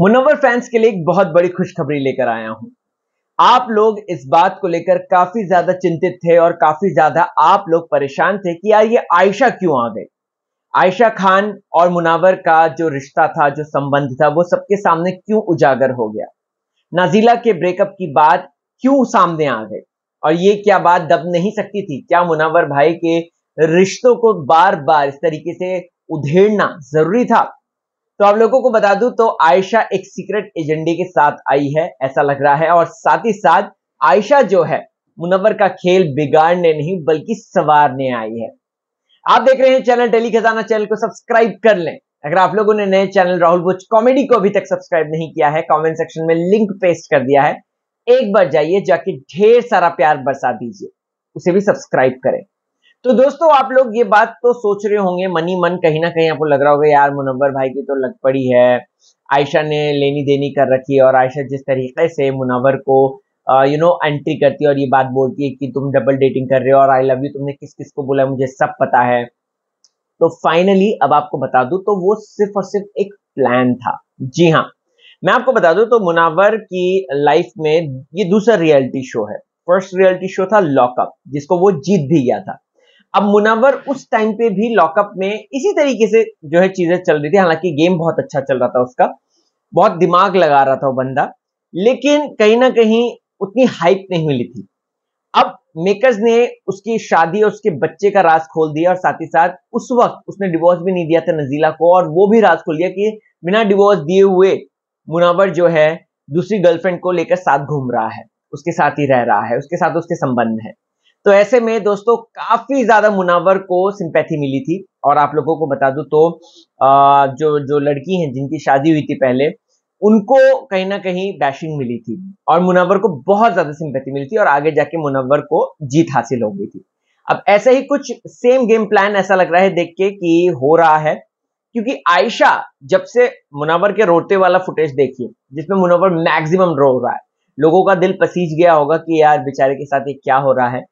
मुनवर fans के लिए एक बहुत बड़ी खुशखबरी लेकर आया हूं आप लोग इस बात को लेकर काफी ज्यादा चिंतित थे और काफी ज्यादा आप लोग परेशान थे कि यार ये आयशा क्यों आ गई आयशा खान और मुनावर का जो रिश्ता था जो संबंध था वो सबके सामने क्यों उजागर हो गया नाजीला के ब्रेकअप की बात क्यों सामने आ गई और ये क्या बात दब नहीं सकती थी क्या मुनावर भाई के रिश्तों को बार बार इस तरीके से उधेड़ना जरूरी था तो आप लोगों को बता दूं तो आयशा एक सीक्रेट एजेंडे के साथ आई है ऐसा लग रहा है और साथ ही साथ आयशा जो है मुनवर का खेल बिगाड़ने नहीं बल्कि सवारने आई है आप देख रहे हैं चैनल डेली खजाना चैनल को सब्सक्राइब कर लें अगर आप लोगों ने नए चैनल राहुल बुच कॉमेडी को अभी तक सब्सक्राइब नहीं किया है कॉमेंट सेक्शन में लिंक पेस्ट कर दिया है एक बार जाइए जाके ढेर सारा प्यार बरसा दीजिए उसे भी सब्सक्राइब करें तो दोस्तों आप लोग ये बात तो सोच रहे होंगे मनी मन कहीं ना कहीं आपको लग रहा होगा यार मुनव्वर भाई की तो लग पड़ी है आयशा ने लेनी देनी कर रखी है और आयशा जिस तरीके से मुनव्वर को यू नो एंट्री करती है और ये बात बोलती है कि तुम डबल डेटिंग कर रहे हो और आई लव यू तुमने किस किस को बोला मुझे सब पता है तो फाइनली अब आपको बता दू तो वो सिर्फ और सिर्फ एक प्लान था जी हाँ मैं आपको बता दू तो मुनावर की लाइफ में ये दूसरा रियलिटी शो है फर्स्ट रियलिटी शो था लॉकअप जिसको वो जीत भी गया था अब मुनावर उस टाइम पे भी लॉकअप में इसी तरीके से जो है चीजें चल रही थी हालांकि गेम बहुत अच्छा चल रहा था उसका बहुत दिमाग लगा रहा था वो बंदा लेकिन कहीं ना कहीं उतनी हाइप नहीं मिली थी अब मेकर्स ने उसकी शादी और उसके बच्चे का राज खोल दिया और साथ ही साथ उस वक्त उसने डिवोर्स भी नहीं दिया था नजीला को और वो भी राज खोल दिया कि बिना डिवोर्स दिए हुए मुनावर जो है दूसरी गर्लफ्रेंड को लेकर साथ घूम रहा है उसके साथ ही रह रहा है उसके साथ उसके संबंध है तो ऐसे में दोस्तों काफी ज्यादा मुनावर को सिंपैथी मिली थी और आप लोगों को बता दू तो आ, जो जो लड़की है जिनकी शादी हुई थी पहले उनको कहीं ना कहीं बैशिंग मिली थी और मुनावर को बहुत ज्यादा सिंपैथी मिली थी और आगे जाके मुनावर को जीत हासिल हो गई थी अब ऐसा ही कुछ सेम गेम प्लान ऐसा लग रहा है देख के कि हो रहा है क्योंकि आयशा जब से मुनावर के रोते वाला फुटेज देखिए जिसमें मुनावर मैक्सिमम रो रहा है लोगों का दिल पसीज गया होगा कि यार बेचारे के साथ ये क्या हो रहा है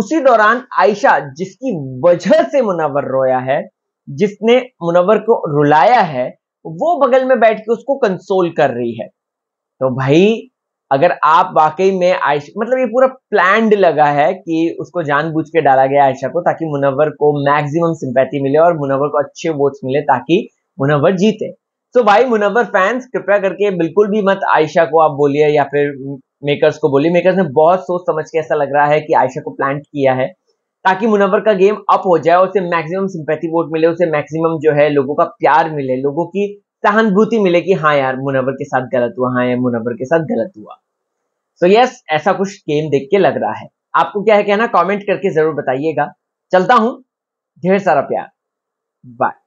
उसी दौरान आयशा जिसकी वजह से मुनवर रोया है जिसने मुनवर को रुलाया है वो बगल में बैठ के उसको कंसोल कर रही है तो भाई अगर आप वाकई में आयशा मतलब ये पूरा प्लान लगा है कि उसको जानबूझ के डाला गया आयशा को ताकि मुनवर को मैक्सिमम सिंपैथी मिले और मुनवर को अच्छे वोट्स मिले ताकि मुनवर जीते तो भाई मुनवर फैंस कृपया करके बिल्कुल भी मत आयशा को आप बोलिए या फिर मेकर्स को बोली मेकर्स ने बहुत सोच समझ के ऐसा लग रहा है कि आयशा को प्लांट किया है ताकि मुनवर का गेम अप हो जाए उसे मैक्सिमम सिंपैथी वोट मिले उसे मैक्सिमम जो है लोगों का प्यार मिले लोगों की सहानुभूति मिले कि हाँ यार मुनवर के साथ गलत हुआ हाँ यार मुनवर के साथ गलत हुआ सो so यस yes, ऐसा कुछ गेम देख के लग रहा है आपको क्या है कहना कमेंट करके जरूर बताइएगा चलता हूं ढेर सारा प्यार बाय